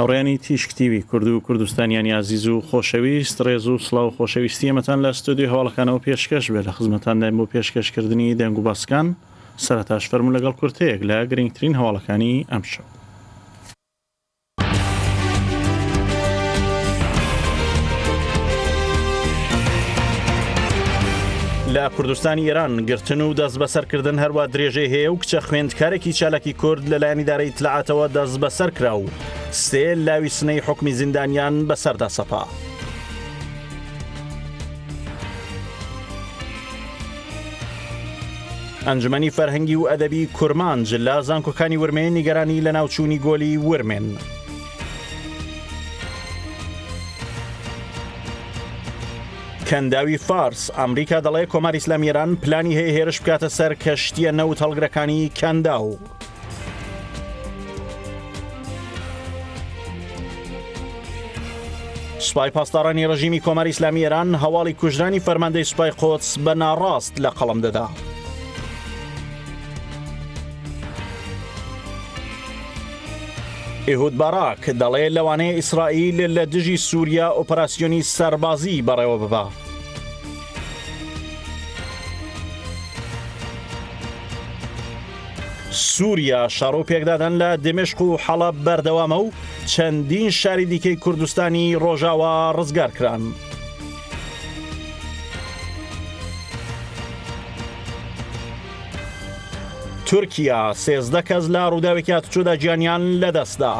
هەڕیانی تیشکتیوی کورد و کوردستانیانی عزیز و خۆشەویست ڕێز و سلااو خۆشەویستی ئەمەتان لە ستودی هەواڵەکانەوە پێشکەش بێت لە خزمەتاندایم بۆ پێشکەشکردنی دەنگ و باسکان سەرتاش فەرمو لەگەڵ کورتەیەک لە گرنگترین هەواڵەکانی ئەمشەوە. لە کوردستانی ئێران گرتن و دەست بەسەرکردن هەروە درێژێ هەیە و کچە خوێندکارێکی چالکی کورد لە لایەنیدارە ئیتلاعاتەوە دەست بەسەر کرا و سێ لاوی سنەی حکمی زیندانیان بەسەردا سەپا. ئەنجمەنی فەرهەنگی و ئەدەبی کورمان جلا زانکۆکانی ورمێن نیگەرانی لە ناوچوونی گۆلی ورمێن. کەنداوی فارس ئەمریکا دەڵێ کۆمار ئیسلامیێران پلانی هەیە هێرش بکاتە سەر کەشتیە نەوت هەڵگرەکانی کەندا و. سوپای پاسدارانی ڕژیمی کۆماری ئسلامی ئێران هەواڵی کوژرانی فەرماندەی سوپای قۆچ بە ناڕاست لە قەڵم دەدا. ئێهود باراک دەڵێ لەوانەیە ئیسرائیل لە دژی سووریا ئۆپەراسیۆنی سەربازی بەڕێوە ببە. سووریا شارۆپێکدادەن لە دمشق و حەڵە بەردەوامە و چەندین شاری دیکەی کوردستانی ڕۆژاوا ڕزگار کران. تورکیا سێزدە کەس لە ڕووداوێکات چوودا گیانیان لەدەستدا.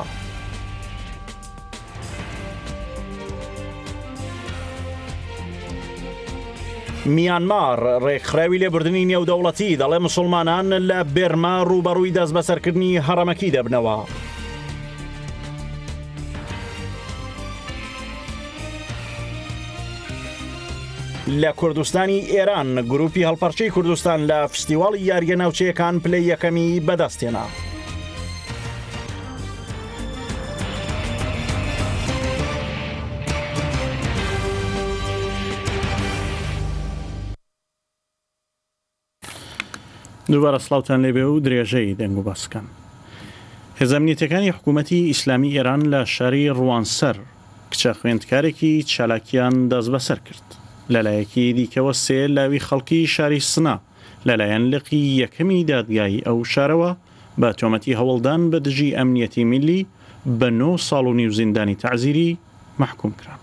میانمار ڕێکخراوی لێبردننی نێودەوڵەتی دەڵێ مسلمانان لە بێرما ڕوبەڕووی دەست بەسەرکردنی هەرەمەکی دەبنەوە. لە کوردستانی ئێران گروپی هەڵپەرچەی کوردستان لە فستیواڵی یاریە ناوچەیەکان پلی یەکەمی بەدەستێنا. دووبارە سلااوان لێبێ و درێژەی دەنگ و باسکەن. هێزەمنیتەکانی حکوومەتی ئیسلامی ئێران لە شاری ڕوانسەر کچە خوێندکارێکی چالاکیان دەست بەسەر کرد. لەلایەکی دیکەوە سێ لاوی خەڵکی شاری سنا لەلایەن لقی یەکەمی دادگایی ئەو شارەوە بە تۆمەتی هەوڵدان بە دژی ئەمنیەتی میلی بە نۆ ساڵ و نیو زیندانی تعزیری محکوم کرا.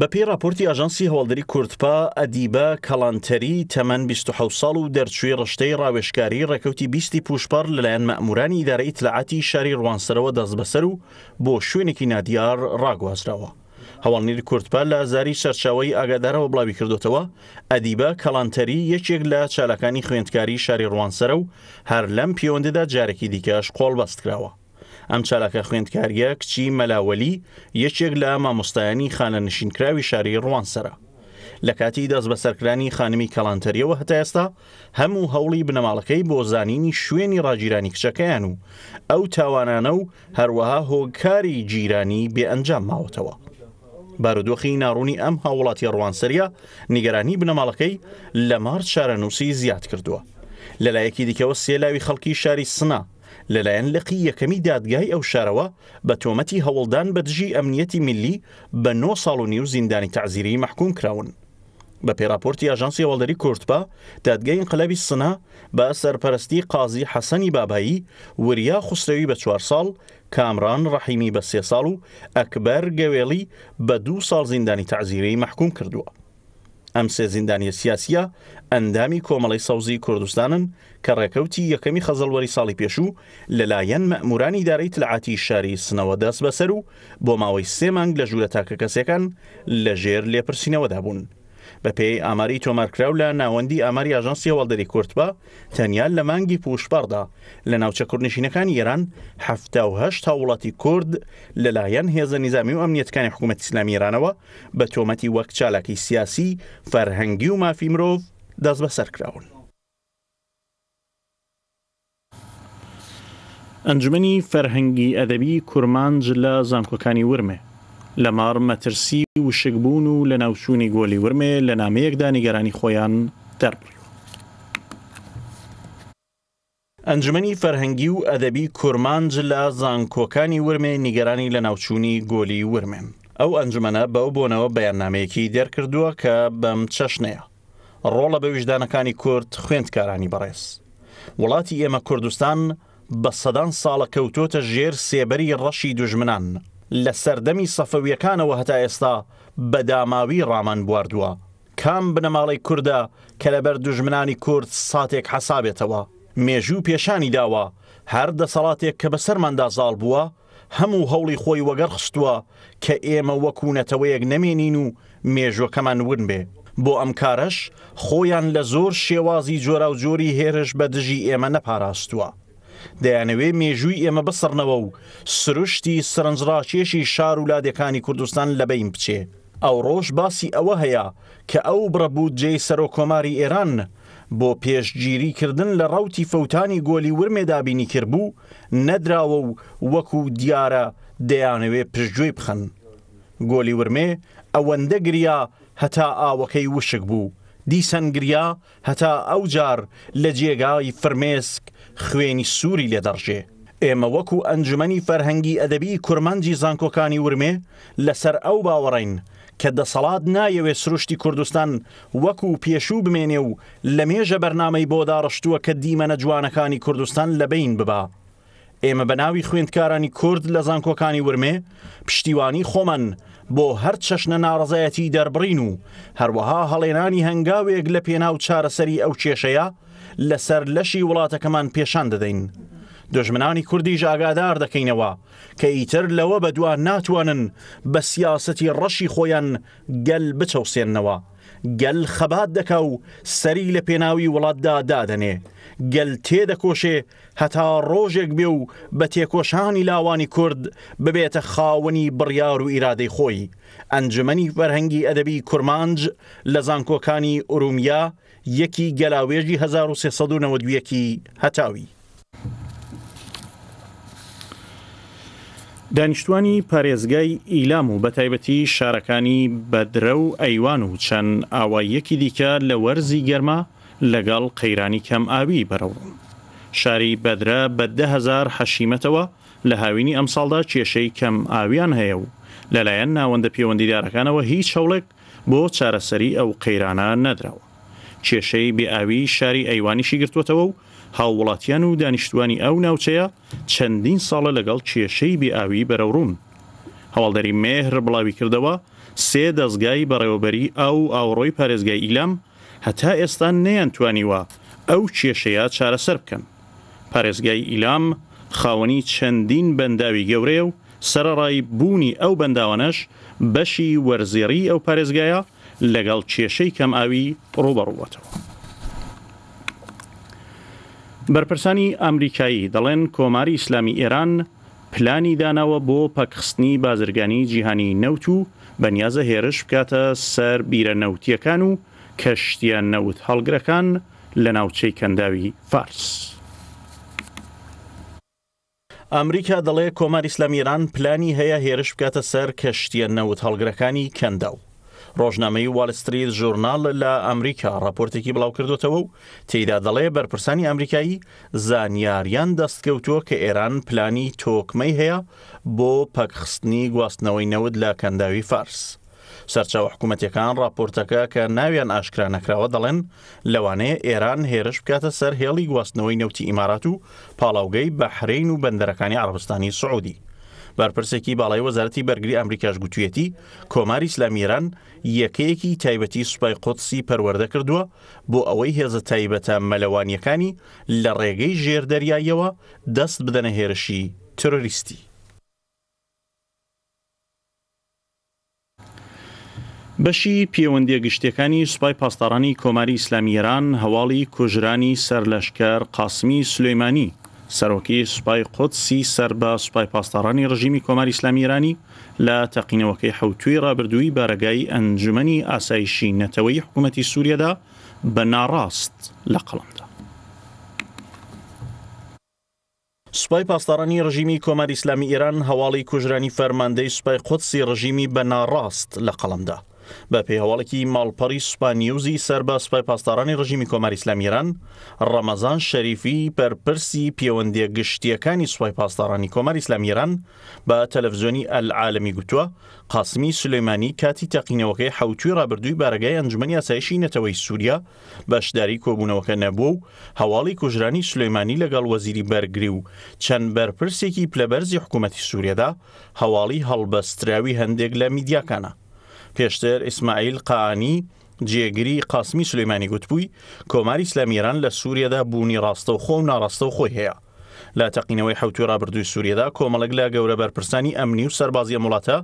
بەپی راپۆرتی ئاژانسی هەوڵدەری کورتپا ئەدیبە کەڵانتەری تەمەەن 26 ساڵ و دەرچوی ڕشتەی ڕاوێشکاری ڕێکەوتی بیستی پوشپەر لەلایەن مەمورانی دارە ئیتلاعاتی شاری ڕوانسەرەوە دەست بەسەر و بۆ شوێنێکی نادیار ڕاگوازراوە. هەواڵنیری کورتپا لە زاری شەرچاوی ئاگادارەوە بڵاوی کردوتەوە ئەدیبە کەلانتەری یەکێک لە چالەکانی خوێندکاری شاری ڕوانسەرە و هەر لەم پیوەندەدا جارێکی دیکەش قۆڵ بەستکراوە. ئەم چالاکە خوێندکاریە کچی مەلاوەلی یەکێک لە مامۆستایانی خانە نشینکراوی شاری ڕوانسەرە. لە کاتی دەست بە سەرکرانی خانمی کەلانتەریەوە هەتا ئێستا هەموو هەوڵی بنەماڵەکەی بۆ زانینی شوێنی ڕاجیرانی کچەکەیان و ئەو تاوانانە و هەروەها هۆکاری جیرانی بێ ئەنجام ماوەتەوە. بارودۆخی ناڕوونی ئەم هاوڵاتی ڕوانسەریە نیگەرانی بنەماڵەکەی لە مارد شارەنووسی زیاد کردووە. لەلایەکی دیکەوە سێلاوی خەڵکی شاری سنا لەلایەن لقی یەکەمی دادگای ئەو شارەوە بە تۆمەتی هەوڵدان بە دژی ئەمنیەتی میلی بە 9 ساڵ و نی و زیندانی تعزیری محکوم کراون. بە پێراپۆرتی ئاژانسی هەوڵدەری کورتپا دادگەی انقلەبی سنا بە سەرپەرستی قازی حەسەنی بابایی وریا خوسرەوی بە چوار ساڵ کامران ڕەحیمی بە سێ ساڵ و ئەکبەر گەوێڵی بە دوو ساڵ زیندانی تعزیرەی محکوم کردووە. ئەم سێ زیندانیە سیاسە ئەندامی کۆمەڵی سەوزی کوردستانن کە ڕێکەوتی یەکەمی خەزەڵوەری ساڵی پێشوو لەلایەن مەمورانی دارەی تلعاتی شاری سنەوە دەست بەسەر و بۆ ماوەی سێ مانگ لە ژوورە تاکە کەسەکان لە ژێر لێپرسینەوەدا بوون. بە پێی ئاماری تۆمارکراو لە ناوەندی ئاماری ئاژانسی هەوڵدەری کورتبە تەنیا لە مانگی پوشپاردا لە ناوچە کوردنشینەکانی ئێران هەهشت هاوڵاتی کورد لەلایەن هێزە نظامی و ئەمنیەتەکانی حکوومەت ئسلامی ئێرانەوە بە تۆمەتی وەک چالاکی سیاسی فەرهەنگی و مافی مرۆڤ دەست بە سەرکراون. ئەنجمنی فەرهەنگی ئەدەبی کورمانج لە زانکۆکانی ورمێ لە مارمەترسی و شکبوون و لە ناوچوونی گۆلی ورمێ لە نامەیەکدا نیگەرانی خۆیان دەربڕی ئەنجمەی فەرهەنگی و ئەدەبی کورمانج لە زانکۆکانی ورمێ نیگەرانی لە ناوچوونی گۆلی ورمێن ئەو ئەنجمەە بەو بۆنەوە بەیاننامەیەکی دەرکردووە کە بەم چەشنەیە ڕۆڵە بە ویژدانەکانی کورد خوێندکارانی بەڕێز وڵاتی ئێمە کوردستان بە سەدان ساڵە کەوتۆتە ژێر سێبەری ڕەشی دوژمنان لە سەردەمی سەفەویەکانەوە هەتا ئێستا بەداماوی ڕامان بواردووە کام بنەماڵی کووردە کە لەبەر دوژمنانی کورد ساتێک حەسابێتەوە مێژوو پێشانی داوە هەر دەسەڵاتێک کە بەسەرماندا زاڵ بووە هەموو هەوڵی خۆی وەگەر خستووە کە ئێمە وەکوونەتەوەیەک نەمێنین و مێژوەکەمان ون بێ بۆ ئەم کارەش خۆیان لە زۆر شێوازی جۆرا و جۆری هێرش بە دژی ئێمە نەپاراستووە دەیانەوێ مێژووی ئێمە بسڕنەوە و سروشتی سرنجڕاکێشی شار و لادەکانی کوردستان لەبین بچێ ئەو ڕۆژ باسی ئەوە هەیە کە ئەو بڕەبوو جێ سەرۆکۆماری ئێران بۆ پێشگیریکردن لە ڕوتی فەوتانی گۆلی ورمێدابینی کردبوو نەدراوە و وەکو دیارە دەیانەوێ پشتگوێ بخەن گۆلی ورمێ ئەوەندە گریا هەتا ئاوەکەی وشک بوو دیسەنگریا هەتا ئەو جار لە جێگای فرمێسک خوێنی سووری لێدەڕژێ ئێمە وەکو ئەنجمەی فەرهەنگی ئەدەبی کورمانجی زانکۆکانی ورمێ لەسەر ئەو باوەڕین کە دەسەڵات نایەوێ سروشتی کوردستان وەکو پێشوو بمێنێ و لە مێژە بەرنامەی بۆ داڕشتووە کە دیمەنە جوانەکانی کوردستان لەبین ببا. ئێمە بەناوی خوێندکارانی کورد لە زانکۆکانی ورمێ پشتیوانی خۆمەن بۆ هەر چەشنە ناڕزایەتی دەربڕین و هەروەها هەڵێنانی هەنگاوێک لە پێناو چارەسەری ئەو کێشەیە لەسەر لەشی وڵاتەکەمان پێشان دەدەین. دژمنانی کوردی ژاگادار دەکەینەوە کە ئیتر لەوە بەدووە ناتوانن بە سیاستی ڕەشی خۆیان گەل بچەوسێننەوە. گەل خەبات دەکە و سەری لە پێناوی وڵاتدا دادەنێ گەل تێدەکۆشێ هەتا ڕۆژێک بێ و بە تێکۆشانی لاوانی کورد ببێتە خاوەنی بڕیار و ئیرادەی خۆی ئەنجمەنی بەرهەنگی ئەدەبی کورمانج لە زانکۆکانی ئورومیا یەکی گەلاوێژی 1992 هەتاوی. دانیشتوانی پارێزگای ئیلام و بەتایبەتی شارەکانی بەدرە و ئەیوان و چەند ئاواییەکی دیکە لە وەرزی گەرما لەگەڵ قەیرانی کەم ئاوی بەرەوڕوو. شاری بەدرە بەدەهزار حەشیمەتەوە لە هاوینی ئەمساڵدا کێشەی کەم ئاویان هەیە و لەلایەن ناوەندە پەیوەندیدارەکانەوە هیچ هەوڵێک بۆ چارەسەری ئەو قەیرانە نەدراوە. کێشەی بێئاوی شاری ئەیوانیشی گرتوتەوە و هاوڵاتیان و دانیشتوانی ئەو ناوچەیە چەندین ساڵە لەگەڵ کێشەی بێئاوی بەرەوڕون هەواڵدەری مێهر بڵاوی کردەوە سێ دەستگای بەڕێوەبەری ئەو ئاوڕۆی پارێزگای ئیلام هەتا ئێستا نەیانتوانیوە ئەو کێشەیە چارەسەر بکەن پارێزگای ئیلام خاوەنی چەندین بەنداوی گەورەیە و سەرڕای بوونی ئەو بەنداوانەش بەشی وەرزێری ئەو پارێزگایە لەگەڵ کێشەی کەم ئاوی ڕوبەڕوبەتەوە. بەرپرسانی ئەمریکایی دەڵێن کۆماری ئیسلامی ئێران پلانی داناوە بۆ پەکخستنی بازرگانی جیهانی نەوت و بەنیازە هێرش بکاتە سەر بیرە نەوتیەکان و کەشتیان نەوت هەڵگرەکان لە ناوچەی کەنداوی فارس. ئەمریکا دەڵێ کۆماری ئسلامیران پلانی هەیە هێرش بکاتە سەر کەشتیە نەوت هەڵگرەکانی کەنداو. ڕۆژنامەی والستریت ژورنال لە ئەمریکا راپۆرتێکی بڵاو کردوتەوە و تێدا دەڵێ بەرپرسانی ئەمریکایی زانیاریان دەستکەوتووە کە ئێران پلانی تۆکمەی هەیە بۆ پەکخستنی گواستنەوەی نەود لە کەنداوی فارس. سەرچاو حکوومەتەکان راپۆرتەکە کە ناویان ئاشکرا نەکراوە دەڵێن لەوانەیە ئێران هێرش بکاتە سەر هێڵی گواستنەوەی نەوتی ئیمارات و پاڵاوگەی بەحرین و بەندەرەکانی عربستانی سعودی. بارپرسێکی باڵای وەزارەتی بەرگری ئەمریکاش گوتوێتی کۆماری سلامیران یەکەیەکی تایبەتی سوپای قوتسی پەروەەردە کردووە بۆ ئەوەی هێزە تایبەتە مەلەوانیەکانی لە ڕێگەی ژێردەریایەوە دەست بدەنە هێرشی تۆریستی. بەشی پەیوەندە گشتەکانی سوپای پاسدارانی کۆماری ئیسلامیێران هەواڵی کوژرانی سەرلەشکەر قاسمی سلەیمانانی سەرۆکی سوپای قوتسی سەر بە سوپای پاسدارانی ڕژیمی کۆماری ئسلامیرانی لە تەقینەوەکەی حوتوی ڕابردووی بارەگای ئەنجومی ئاسایشی نەتەوەی حکوومەتی سووریەدا بە ناڕاست لە قەڵمدا. سوپای پاسدارانی ڕژیمی کۆماری ئسلامی ئێران هەواڵی کوژرانی فەرماندەی سوپای قوتسی ڕژیمی بە ناڕاست لە قەڵمدا. بە پێهواڵێکی ماڵپەری سوپانیوزی سەر بە سوپای پاسدارانی ڕژیمی کۆماری ئسلامیران ڕەمەزان شەریفی پەرپرسی پەیوەندی گشتیەکانی سوپای پاسدارانی کۆماری ئسلامیران بە تەلەڤزیۆنی ئەلعاالمی گوتووە قاسمی سلەیمانی کاتی تەقینەوەکەی حوتوی ڕابردووی بارگای ئەنجمەنی ئاسایشی نەتەوەی سووریا بەشداری کۆبوونەوەکە نەبوو و هەواڵی کوژرانی سلەیمانی لەگەڵ وەزیری بەرگری و چەند بەرپرسێکی پلەبەرزی حکوومەتی سوورەدا هەواڵی هەڵبەستراوی هەندێک لە میدیاکانە پێشتر ئیسماعیل قانی جێگیری قاسمی سلەیمانی گوتبووی کۆماری ئسلامیران لە سووریەدا بوونی ڕاستە و خۆ و ناڕاستە و خۆی هەیە لە تەقینەوەی حوتوی رابرردووی سوورەدا کۆمەڵک لە گەورە بەرپرسانی ئەمنی و سەربازیە مڵاتە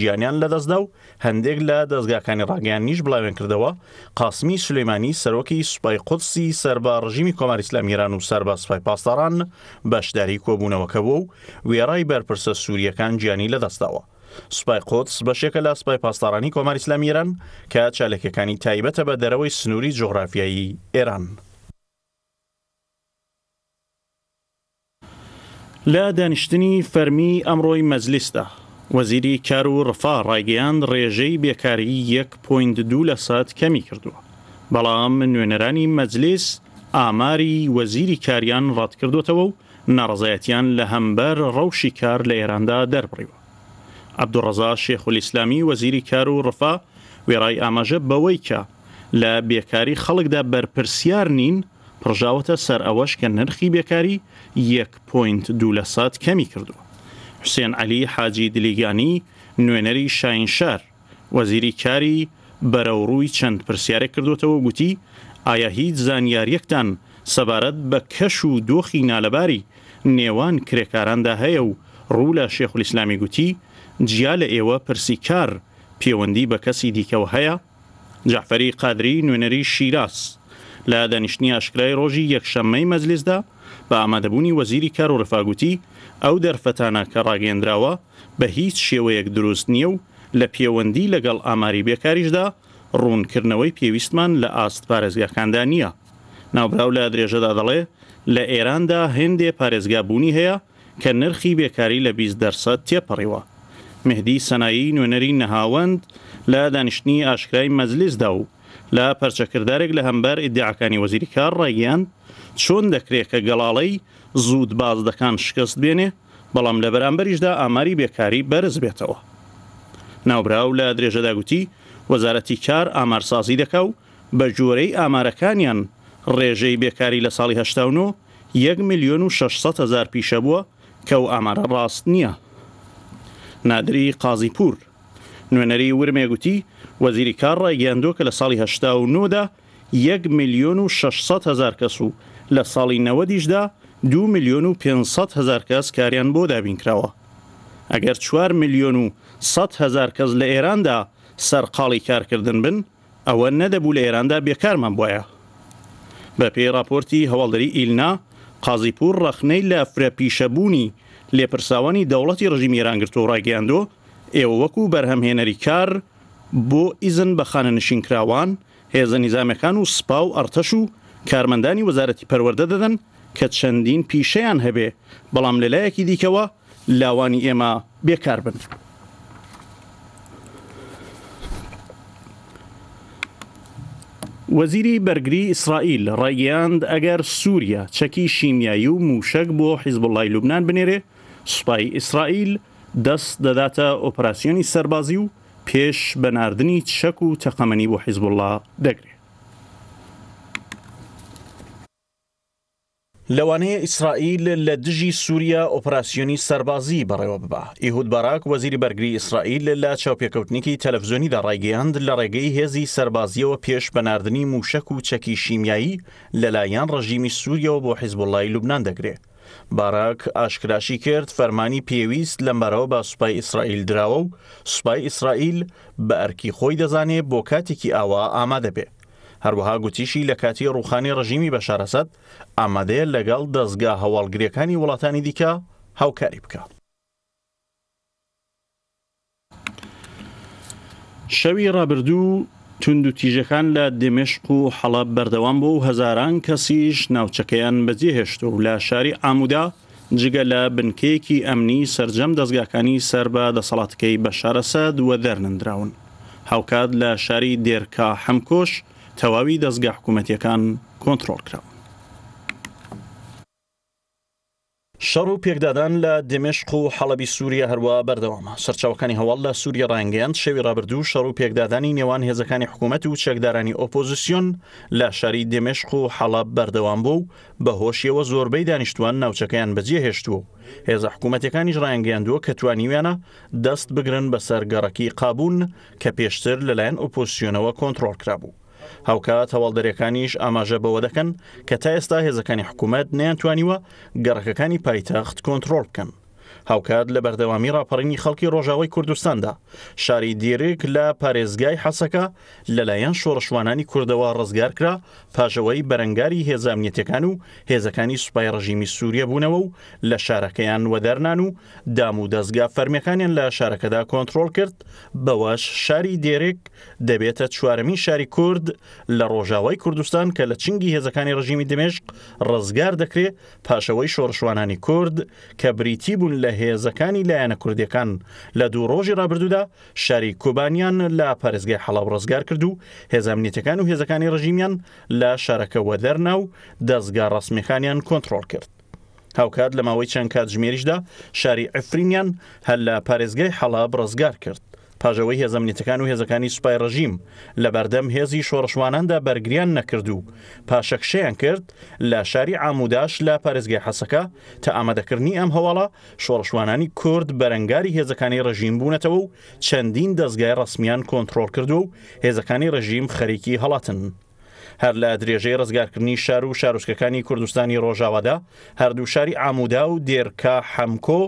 گیانیان لەدەستدا و هەندێک لە دەستگاکانی ڕاگەیان نیش بڵاوێن کردەوە قاسمی سلەیمانی سەرۆکی سوپای قودسی سەربا ڕژیمی کۆماری ئسلامیران و سەربا سوپای پاسداران بەشداری کۆبوونەوەکەەوە و وێڕای بەرپرسە سووریەکان گیانی لەدەستەوە سوپای قۆتس بەشێکە لە سوپای پاسدارانی کۆمار ئسلامی ئێران کە چالکەکانی تایبەتە بە دەرەوەی سنووری جۆغرافیایی ئێران. لە دانیشتنی فەرمی ئەمڕۆی مەزلیستە وەزیری کار و ڕفا ڕایگەیان ڕێژەی بێکاری 1.2 لە سات کەمی کردووە بەڵام نوێنەرانی مەجلیس ئاماری وەزیری کاریان ڕات کردوتەوە و ناڕزایەتیان لە هەمبەر ڕەوشی کار لە ئێراندا دەربڕیوە عبدوڕزا شێخلیسلامی وەزیری کار و ڕفا وێڕای ئاماژە بەوەی کە لە بێکاری خەڵکدا بەرپرسیار نین پڕژاوەتە سەر ئەوەش کە نرخی بێکاری 1.2 لە سات کەمی کردووە حسێن علی حاجی دلیگانی نوێنەری شاینشار وەزیری کاری بەرەوڕووی چەند پرسیارێک کردوتەوە گوتی ئایا هیچ زانیاریەکتان سەبارەت بە کەش و دۆخی نالەباری نێوان کرێکاراندا هەیە و ڕوو لە شێخ ئیسلامی گوتی جیا لە ئێوە پرسیکار پەیوەندی بە کەسی دیکەەوە هەیە جعفەری قادری نوێنەری شیراز لە دانیشتنی ئاشکرای ڕۆژی یەکشەممەی مەجلسدا بە ئامادەبوونی وەزیری کار و ڕفاگوتی ئەو دەرفەتانە کە ڕاگەندراوە بە هیچ شێوەیەک دروست نییە و لە پەیوەندی لەگەڵ ئاماری بێکاریشدا ڕوونکردنەوەی پێویستمان لە ئاست پارێزگاکاندا نییە ناوبراو لە درێژەدا دەڵێ لە ئێراندا هێندێ پارێزگابوونی هەیە کە نرخی بێکاری لە 20 دەرسەد تێپەڕیوە مهدی سەنایی نوێنەری نەهاوەند لە دانیشتنی ئاشکای مەزلیسدا و لە پەرچەکردارێک لە هەمبەر ئیدعاکانی وەزیری کار ڕێگەیان چۆن دەکرێت کە گەڵاڵەی زود باز دەکان شکست بێنێ بەڵام لە بەرامبەریشدا ئاماری بێکاری بەرز بێتەوە ناوبراو لە درێژەدا گوتی وەزارەتی کار ئامارسازی دەکا و بە جۆرەی ئامارەکانیان ڕێژەی بێکاری لە ساڵی 1970 1 میلیۆن و 600 هزار پیشە بووە کە و ئامارە ڕاست نییە نادری قازی پور نوێنەری ورمێ گوتی وەزیری کار ڕایگەاندۆ کە لە ساڵی 1970دا 1 میلیۆن و 600 هزار کەس و لە ساڵی نەوەدیشدا 2 میلیۆن و 500 هزار کەس کاریان بۆ دابینکراوە ئەگەر 4 میلیۆن و 100 هزار کەس لە ئێراندا سەرقاڵی کارکردن بن ئەوە نەدەبوو لە ئێراندا بێکارمان بواە بە پێی راپۆرتی هەواڵدەری ئیلنا قازیپور ڕەخنەی لە فرەپیشەبوونی لێپرساوانی دەوڵەتی ڕژیمی ئێرانگرتۆ ڕایگەیاندۆ ئێوە وەکو بەرهەمهێنەری کار بۆ ئیزن بە خانە نشینکراوان هێزە نیزامەکان و سپا و ئەرتەش و کارمەندانی وەزارەتی پەروەەردە دەدەن کە چەندین پیشەیان هەبێ بەڵام لەلایەکی دیکەوە لاوانی ئێمە بێکار بن. وەزیری بەرگری ئیسرائیل ڕێگەیاند ئەگەر سووریا چەکی شیمیایی و موشک بۆ حیزبڵای لوبناان بنێرێ سوپای ئیسرائیل دەست دەداتە ئۆپراسیۆنی سەربازی و پێش بەناردنی چەک و تەقەمەنی بۆ حیزبڵلا دەگرێت لەوانەیە ئیسرائیل لە دژی سووریا ئۆپراسیۆنی سەربازی بەڕێوە ببە ئیهود باراک وەزیری بەرگری ئیسرائیل لە چاوپێکەوتنیکی تەلەڤزیۆنیدا ڕایگەیاند لە ڕێگەی هێزی سەربازیەوە پێش بەناردنی موشک و چەکی شیمیایی لەلایەن ڕژیمی سووریەوە بۆ حیزبڵی لوبناان دەگرێت باراک ئاشکراشی کرد فەرمانی پێویست لەمبەرەوە بە سوپای ئیسرائیل دراوە و سوپای ئیسرائیل بە ئەرکی خۆی دەزانێت بۆ کاتێکی ئاوا ئامادەبێت هەروەها گوتیشی لە کاتی ڕوخانی ڕژیمی بە شارەسەد ئامادەیە لەگەڵ دەستگا هەواڵگرەکانی وڵاتانی دیکە هاوکاری بکە. شەوی ڕابردوو تونند و تیژەکان لە دمشق و حەڵب بەردەوام بۆ و هەزاران کەسیش ناوچەکەیان بەجێهێشت و لە شاری ئامودا جگە لە بنکەیەکی ئەمنی سرجەم دەستگاکانی سەر بە دەسەڵاتەکەی بە شارەسەد وە دەرنراون. هاوکات لە شاری دێرکا هەمکۆش، تەواوی دەستگا حکوومەتیەکان کۆنتترۆل کراون شەڕ و پێکدادان لە دمشق و حەڵەبی سووریە هەروە بەردەوامە سەرچاوەکانی هەواڵ لە سووریە ڕانگەیان شێوی ڕابردوو شەڕ و پێکدادانی نێوان هێزەکانی حکوومەت و چەکدارانی ئۆپۆزیسیۆن لە شاری دمشق و حەڵە بەردەوام بوو بەهۆشیەوە زۆربەی دانیشتوان ناوچەکەیان بەجێ هێشتووە هێزە حکوومەتەکانیش ڕایەنگەیاندووە کە توانیویانە دەست بگرن بە سەرگەڕەکی قابون کە پێشتر لەلایەن ئۆپۆسیۆنەوە کۆنتترۆل کرابوو هاوکات هەواڵدارەکانیش ئاماژە بەوە دەکەن کە تا ئێستا هێزەکانی حکوومەت نەیانتوانیوە گەڕەکەەکانی پایتەخت کۆنتترۆل بکەن. هاوکات لە بەردەوامی راپەڕینی خەڵکی ڕۆژاوی کوردستاندا شاری دیرێک لە پارێزگای حەسەکە لەلایەن شۆڕشوانانی کوردەوە ڕزگار کرا پاژەوەی بەرەنگاری هێزامنیەتەکان و هێزەکانی سوپای ڕژیمی سووریە بوونەوە و لە شارەکەیان وەدەرنان و دام و دەستگا فەرمیەکانیان لە شارەکەدا کۆنتترۆل کرد بەوەش شاری دیرێک دەبێتە چوارەمی شاری کورد لە ڕۆژاوای کوردستان کە لە چنگی هێزەکانی ڕژیمی دمێشق ڕزگار دەکرێت پاشەوەی شۆڕشوانانی کورد کە بریتی بوون لە هێزەکانی لایەنە کوردیەکان لە دوو ڕۆژی ڕابردوودا شاری کوبانیان لە پارێزگای حەڵاو ڕزگار کرد و هێزامنیەتەکان و هێزەکانی ڕژیمیان لە شارەکەەوە دەرناو دەستگا ڕسمیخانیان کۆنتترۆل کرد. هاوکات لە ماوەی چەند کات ژمێریشدا شاری ئەفرینیان هەل لە پارێزگای حەڵاب ڕزگار کرد. پاژەوەی هێزەمنیتەکان و هێزەکانی سوپای ڕژیم لە بەردەم هێزی شۆڕشواناندا بەرگیان نەکردو پاشەکشەیان کرد لە شاری ئاموداش لە پارێزگای حەسەکە تا ئامادەکردنی ئەم هەواڵە شۆڕشوانانی کورد بەرەنگاری هێزەکانی ڕژیم بوونەتەوە و چەندین دەستگای ڕسمیان کۆنتترۆل کردو و هێزەکانی ڕژیم خەریکی هەڵاتن. هەر لە درێژەی ڕزگارکردنی شار و شارۆچکەکانی کوردستانی ڕۆژاوادا هەردوو شاری ئامودا و دێرکە حەمکۆ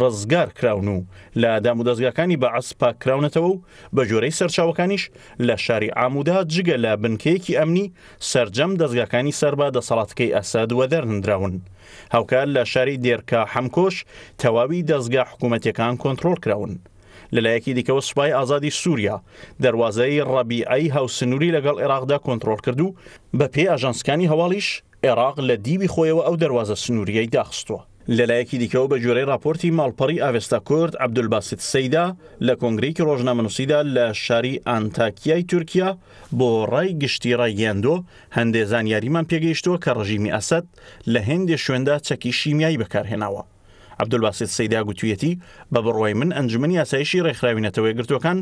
ڕزگار کراون و لە دامودەزگاکانی بە ئەسپا کراونەتەوە و بە جۆرەی سەرچاوەکانیش لە شاری ئامودا جگە لە بنکەیەکی ئەمنی سرجەم دەستگاکانی سەربا دەسەڵاتەکەی ئەسادوە دەرنراون. هاوکار لە شاری دێرکە حەمکۆش تەواوی دەستگا حکوومەتەکان کۆنتترۆل کراون. لەلایەکی دیکەوە سوپای ئازادی سووریا دەواازایی ڕەبیعی هاوسنووری لەگەڵ عێراقدا کۆنتترۆل کردو بە پێ ئاژانسکانی هەواڵیش عێراق لە دیبی خۆیەوە ئەو دەواازە سنووریەی داخستووە. لەلایەکی دیکەەوە بە جۆرەی راپۆرتی ماڵپەڕی ئاوێستا کورد عبدولباسیت سەیدا لە کۆنگریکی ڕۆژنامەنووسیدا لە شاری ئانتاکیای تورکیا بۆ ڕای گشتی ڕایگەندۆ هەندێ زانیاریمان پێگەیشتووە کە ڕژیمی ئەسد لە هێندێ شوێندا چەکی شیمیایی بەکارهێناوە. عبدولباسیت سەیدا گوتوویەتی بە بڕۆی من ئەنجمن یاسایشی ڕێکخراوینەتەوەی گرتوەکان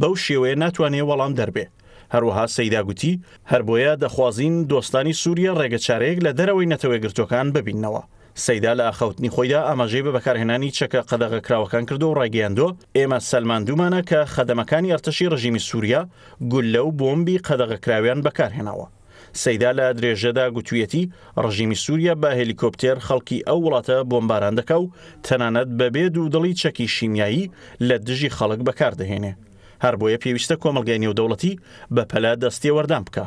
بەو شێوەیە ناتوانێت وەڵام دەربێ. هەروەها سەیدا گوتی هەربۆیە دەخوازیین دۆستانی سووریە ڕێگەچارەیەک لە دەرەوەی نەتەوەی گرتوەکان ببینەوە. سەیدا لە ئاخەوتنی خۆیدا ئاماژەی بە بەکارهێنانی چەکە قەدەغەکراوەکان کردو و ڕێگەیاندۆ ئێمە سەلماندومانە کە خەدەمەکانی ئەرتەشی ڕژیمی سووریا گولە و بۆمبی قەدەغەکراویان بەکارهێناوە. سەیدا لە درێژەدا گوتوویەتی ڕژیمی سووریا بە هێلیکۆپتێر خەڵکی ئەو وڵاتە بۆمباران دەکە و تەنانەت بەبێ دوو دڵی چەکی شیمیایی لە دژی خەڵک بەکاردەهێنێ هەر بۆیە پێویستە کۆمەلگای نێودەوڵەتی بە پەلا دەستی وەردان بکە.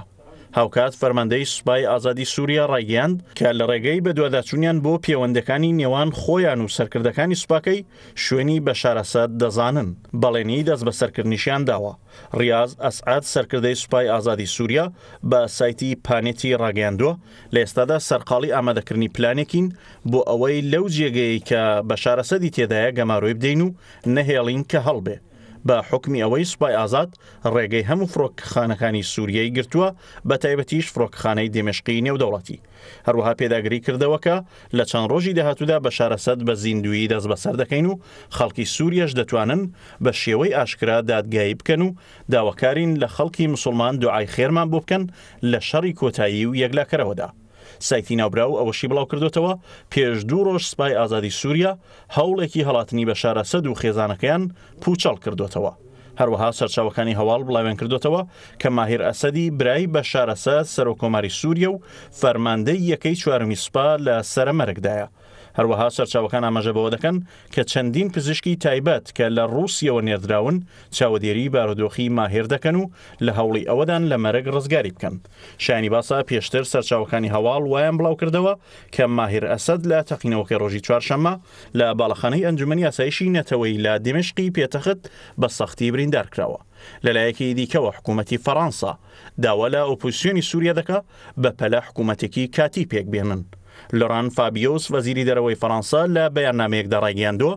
هاوکات فەرمەندەی سوپای ئازادی سووریا ڕایگەاند کە لە ڕێگەی بە دوواداچونیان بۆ پەیوەندەکانی نێوان خۆیان و سەرکردەکانی سوپاکەی شوێنی بە شارەسەد دەزانن بەڵێنی دەست بە سەرکردنیشیان داوە ریاز ئەسعات سەرکردەی سوپای ئازادی سووریا بە سایتی پانێتی ڕاگەاندووە لە ئێستادا سەرقاڵی ئامادەکردنی پلانێکین بۆ ئەوەی لەو جێگەی کە بە شارەسەدی تێدایە گەماڕۆی بدەین و نەهێڵین کە هەڵبێت بە حکمی ئەوەی سوپای ئازاد ڕێگەی هەموو فرۆکخانەکانی سووریایی گرتووە بە تایبەتیش فرۆکخانەی دێمشقی نێودەوڵەتی هەروەها پێداگری کردەوە کە لە چەند ڕۆژی داهاتوودا بە شارەسەد بە زیندوی دەست بەسەر دەکەین و خەڵکی سووریەش دەتوانن بە شێوەی ئاشکرا دادگایی بکەن و داواکارین لە خەڵکی مسلمان دوعای خێرمان بۆ بکەن لە شەڕی کۆتایی و یەکلاکەرەوەدا. سایتی ناوبراو ئەوەشی بڵاو کردوتەوە پێش دوو ڕۆژ سپای ئازادی سووریا هەوڵێکی هەڵاتنی بە شارە سەد و خێزانەکەیان پوچەڵ کردوتەوە. هەروەها سەرچاوەکانی هەواڵ بڵاوێن کردوتەوە کە ماهر ئەسەدی برایی بە شارەسە سەرۆکۆماری سووریە و فەرماندەی یەکەی چوارمی سوپا لە سەرەمەرگدایە. هەروەها سەرچاوەکان ئاماژەبەوە دەکەن کە چەندین پزیشکی تایبەت کە لە رووسیەوە نێردراون چاودێری بارودۆخی ماهێر دەکەن و لە هەوڵی ئەوەدان لە مەرەگ ڕزگاری بکەن شانی باسا پێشتر سەرچاوەکانی هەواڵ وایان بڵاو کردەوە کە ماهر ئەسد لە تەقینەوەکە ڕۆژی چوارشەممە لە باڵخانەی ئەنجومی یاسایشی نەتەوەی لە دمشقی پێتەخت بە سەختی بریندارکراوە. لەلایەکی دیکەوە حکوومەتتی فەڕەنسا داوا لە ئۆپۆسیۆنی سووریا دەکە بە پەلە حکوومەتێکی کاتی پێک بێنن. لۆران فابیۆس وەزیری دەرەوەی فەەنسا لە بەیانامەیەکدا ڕایگەاندۆ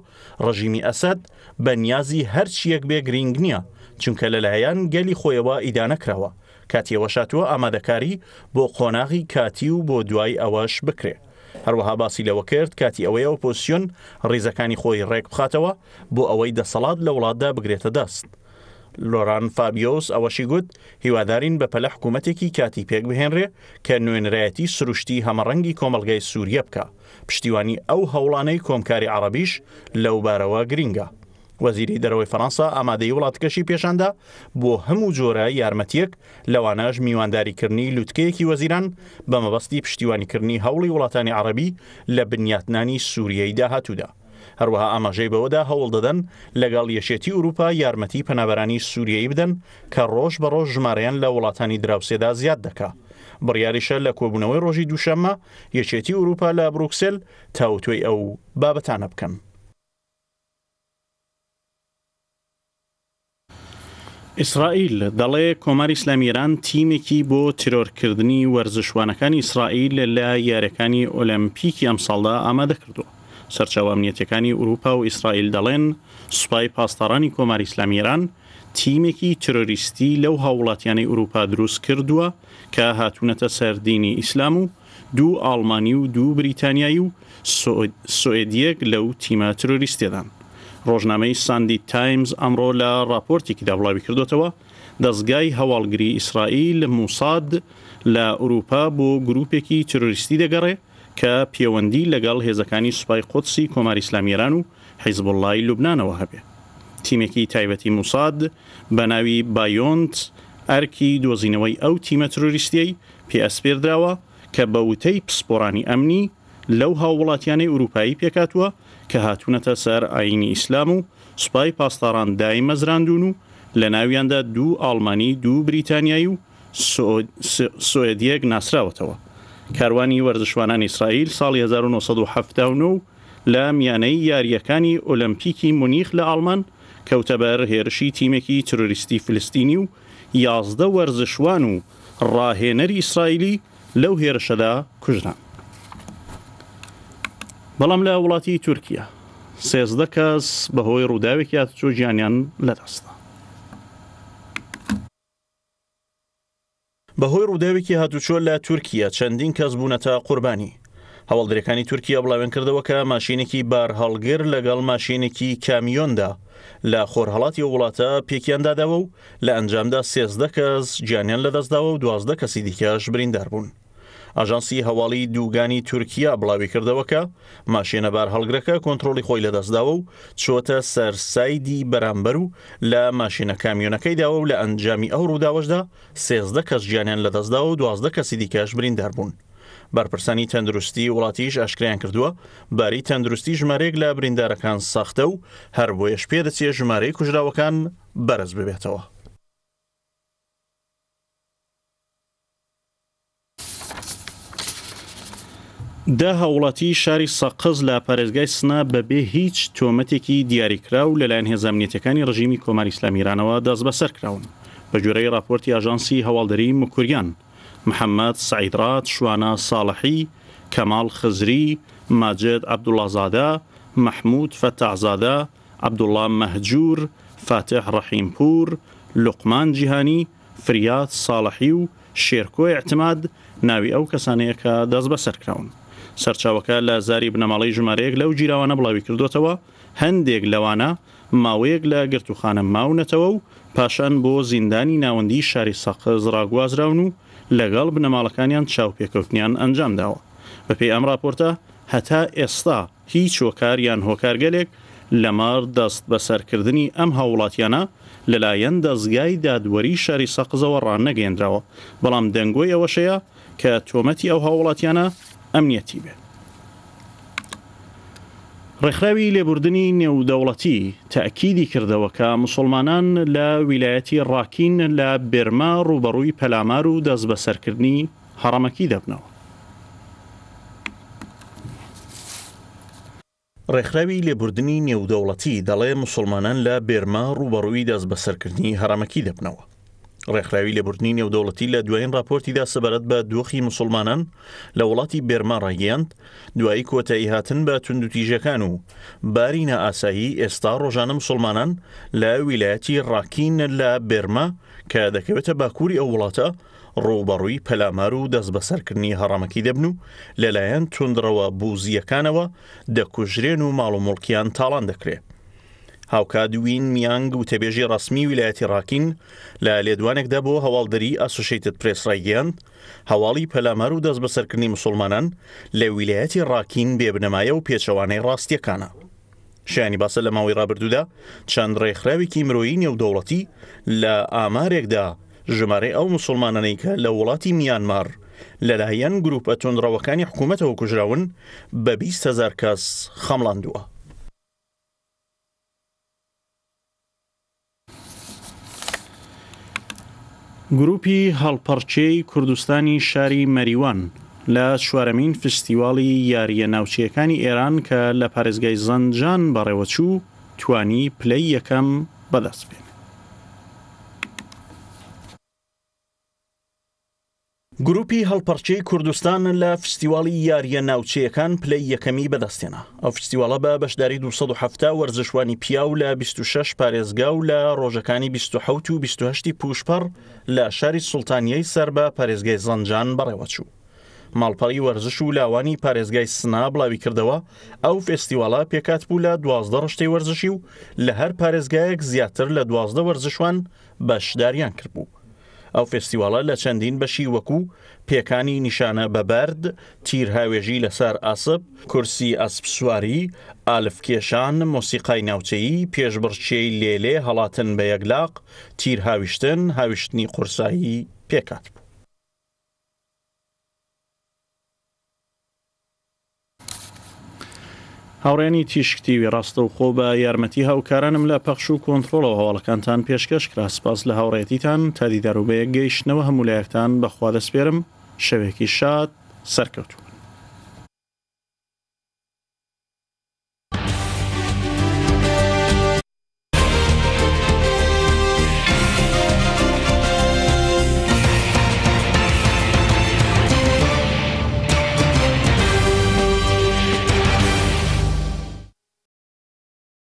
ڕژیمی ئەسد بە نیازی هەرچیەک بێ گرنگ نییە چونکە لەلایەن گەلی خۆیەوە ئیدانەکراوە کاتیەوە شاتووە ئامادەکاری بۆ قۆناغی کاتی و بۆ دوای ئەوەش بکرێ. هەروەها باسی لەوە کرد کاتی ئەوەیە و پۆسیۆن ڕێزەکانی خۆی ڕێک بخاتەوە بۆ ئەوەی دەسەڵات لە وڵاتدا بگرێتە دەست. لۆران فابیۆس ئەوەشی گوت هیوادارین بە پەلە حکوومەتێکی کاتی پێک بهێنرێ کە نوێنرایەتی سروشتی هەمەڕەنگی کۆمەلگای سووریە بکە پشتیوانی ئەو هەوڵانەی کۆمکاری عربیش لەوبارەوە گرینگە. وەزیری دەرەوەی فەەنسا ئامادەی وڵاتکەشی پێشاندا بۆ هەموو جۆرە یارمەتیەک لەوانەش میوانداریکردنی لوتکەیەکی وەزیران بە مەبەستی پشتیوانیکردنی هەوڵی وڵاتانی عربی لە بنیاتنانی سووریەی داهاتوودا. هەروەها ئاماژەی بەوەدا هەوڵ دەدەن لەگەڵ یەشێتی ئوروپا یارمەتی پەنابەرانی سووریایی بدەن کە ڕۆژ بە ڕۆژ ژمارەیان لە وڵاتانی دراوسێدا زیاد دەکات. بڕیاریشە لە کۆبوونەوەی ڕۆژی دووشەممە یەکێتی ئوروپا لە بروکسل تاوتوی ئەو بابەتانە بکەم. ئیسرائیل دەڵێ کۆماری ئسلامیران تیمێکی بۆ تیرۆرکردنی وەرزشوانەکانی ئیسرائیل لە یارەکانی ئۆلمپیکی ئەمساڵدا ئامادە کردووە. سەرچاوامنیەتەکانی ئوروپا و ئیسرائیل دەڵێن سوپای پاسدارانی کۆماری ئسلامیێران تیمێکی تروریستی لەو هاوڵاتیانی ئوروپا دروست کردووە کە هاتوونەتە سەردینی ئیسلام و دوو ئاڵمانی و دوو بریتانیایی و سوئدیەک لەو تیمە تروریستێدان. ڕۆژنامەی ساندی تایمز ئەمڕۆ لە راپۆرتێکی داوڵاوی کردوتەوە دەستگای هەواڵگری ئیسرائیل موساد لە ئوروپا بۆ گرروپێکی تروریستی دەگەڕێ کە پەیوەندی لەگەڵ هێزەکانی سوپای قوتسی کۆماری ئسلامیێران و حیزبڵی لوبنانەوە هەبێ تیمێکی تایبەتی موساد بە ناوی بایۆنت ئەرکی دۆزینەوەی ئەو تیمە تروریستیەی پێئسپێردراوە کە بە وتەی پسپۆرانی ئەمنی لەو هاوڵاتیانەی ئوروپایی پێکاتوە کە هاتوونەتە سەر ئاینی ئیسلام و سوپای پاسداران دای مەزراندون و لە ناویاندا دوو ئاڵمانی دوو بریتانیایی و سوئدیەک ناسراوەتەوە کاروانی وەرزشوانان ئیسرائیل ساڵی 1970 لە میانەی یاریەکانی ئۆلمپیکی مونیخ لە ئالمان کەوتەبەر هێرشی تیمێکی تروریستی فلستینی و یازدە وەرزشوان و ڕاهێنەری ئیسرائیلی لەو هێرشەدا کوژران. بەڵام لە وڵاتی تورکیا سێزدە کەس بەهۆی ڕووداوێکی یاچۆ ژیانیان لەدەستە. بەهۆی ڕووداوێکی هاتوچۆ لە تورکیا چەندین کەس بوونەتە قوربانی هەوڵدرەکانی تورکیا بڵاوێن کردەوە کە ماشینێکی بار هەڵگر لەگەڵ ماشینێکی کامیۆندا لە خۆرهڵاتی وڵاتە پێکیانداداوە و لە ئەنجامدا سێزدە کەس گیانیان لەدەستداوە و دوازدە کەسی دیکەش بریندار بوون. ئاژانسی هەواڵی دووگانی تورکیا بڵاوی کردەوەکە ماشێنەبار هەڵگرەکە کۆنتترۆلی خۆی لەدەستداوە و چۆتە سەرسایدی بەرامبەر و لە ماشینە کامیۆنەکەی داوە و لە ئەنجامی ئەو ڕووداوەشدا سێزدە کەس ژیانیان لەدەستدا و دوازدە کەسی دیکەش بریندار بوون. بەرپرسانی تەندروستی وڵاتیش ئاشکریان کردووە باری تەندروستی ژمارەیەک لە بریندارەکان ساختە و هەر بۆ یەشپێ دەچێ ژمارەی کوژراوەکان بەرز ببێتەوە. دە هەوڵەتی شاری سەقز لە پارێزگای سنا بەبێ هیچ تۆمەتێکی دیاریکرا و لەلایەن هێزانامنیەتەکانی ڕژیمی کۆماری ئسلامیرانەوە دەست بەسەر کراون بە جورەی راپۆرتی ئاژانسی هەواڵدەری مکوریان محەممەد سعیدرات شوانە ساڵحی کەماڵ خزری ماجد عبدوڵازادە مححمود فەتازادە عبدوڵام مەهجور فاتح ڕەحیمپور لوقمان جیهانی فریات ساڵحی و شێرکۆی اعتماد ناوی ئەو کەسانەیە کە دەست بەسەرکراون. سەرچاوەکە لە زاری بنەماڵی ژمارەیەک لەو جیراوانە بڵاوی کردوتەوە هەندێک لەوانە ماوەیەک لە گرتوخانە ماونەتەوە و پاشان بۆ زیندانی ناوەندی شاری سەقز ڕاگوازراون و لەگەڵ بنەماڵەکانیان چاوپێکەوتنیان ئەنجامداوە بەپی ئەم راپۆرتە هەتا ئێستا هیچ هۆکاریان هۆکارگەلێک لەمار دەست بەسەرکردنی ئەم هاوڵاتیانە لەلایەن دەستگای دادوەری شاری سەقزەوە ڕان نەگەێنراوە بەڵام دەنگۆی ئەوەشەیە کە تۆمەتی ئەو هاوڵاتیانە ئەمنیەتی بێت ڕێکخراوی لێبوردنی نێودەوڵەتی تاکیدی کردەوەکە مسلمانان لە ویلایەتی ڕاکین لە بێرما ڕوبەڕووی پەلامار و دەست بەسەرکردنی هەڕەمەکی دەبنەوە. ڕێکخراوی لێبوردنی نێودەوڵەتی دەڵێ مسلمانان لە بێرما ڕوبەڕووی دەست بەسەرکردنی هەرەمەکی دەبنەوە. ڕێکخراوی لێبوردنی نێودەوڵەتی لە دوایین راپۆرتیدا سەبارەت بە دۆخی مسلمانان لە وڵاتی بێرما ڕێگەیاند دوایی کۆتایی هاتن بە تونندوتیژەکان و بارینە ئاسایی ئێستا ڕۆژانە مسلمانان لە ویلایەتی ڕاکین لە بێرما کە دەکەوێتە باکووری ئەو وڵاتە ڕووبەڕووی پەلامار و دەست بەسەرکردنی هەڕەمەکی دەبن و لەلایەن تونندرەوە بوزیەکانەوە دەکوژرێن و ماڵ و مڵکیان تاڵان دەکرێت. هاوکادوین میانگ و تێبێژی ڕسمی ویلایەتی ڕاکین لە لێدوانێکدا بۆ هەواڵدەری ئەسوشیتت پرسڕایگەیان هەواڵی پەلامەر و دەست بەسەرکردنی مسلمانان لە ویلایەتی ڕاکین بێبنەمایە و پێچەوانەی ڕاستیەکانە. شیانی باسە لە ماوەی ڕابردوودا چەند ڕێکخراوێکی مرۆیی نێودەوڵەتی لە ئامارێکدا ژمارە ئەو مسلمانانەی کە لە وڵاتی میانمار لەلایەن گروپە تونندڕەوەکانی حکوومەتەوە کوژراون بە 20 هزار کەس خەمڵاندووە. گروپی هەڵپەرچەی کوردستانی شاری مەریوان لە چوارەمین فستیواڵی یاریە ناوچیەکانی ئێران کە لە پارێزگای زەنجان بەڕێوەچوو توانی پلەی یەکەم بەدەست بێت. گروپی هەڵپەرچەی کوردستان لە فستیوالی یاریە ناوچەکان پلی یەکەمی بەدەستێنە ئەو فستیواڵە بە بەشداری 1970 وەرزشوانی پیا و لە 26 پارێزگا و لە ڕۆژەکانی 1970 و 28 پوشپەر لە شاری سلتانیەی سەر بە پارێزگای زەنجان بەڕێوەچوو. ماڵپەڕی وەرزش و لاوانی پارێزگای سنا بڵاوی کردەوە ئەو فستیواڵە پێکات بوو لە دوازدە ڕشتەی وەرزشی و لە هەر پارێزگایەک زیاتر لە دوازدە وەرزشوان بەشداریان کردبوو. ئەو فستیواڵە لە چەندین بەشی وەکو پێکانی نیشانە بەبەرد تیر هاوێژی لەسەر ئاسب کورسی ئەسب سواری ئالفکێشان مۆسیقای ناوچەیی پێشبڕچەی لێلێ هەڵاتن بە یەکلاق تیر هاویشتن هاویشتنی قورسایی پێکات بوو هاوڕێنی تیشکتیوی ڕاستە و خۆ بە یارمەتی هاوکارانم لە پەخش و کۆنتترۆلەوە هەواڵەکانتان پێشکەش کرا سپاس لە هاوڕێتیتان تادی دەروبەیە گەیشتنەوە هەمولایەکتان بەخوا دەسپێرم شەوێکی شاد سەرکەوتو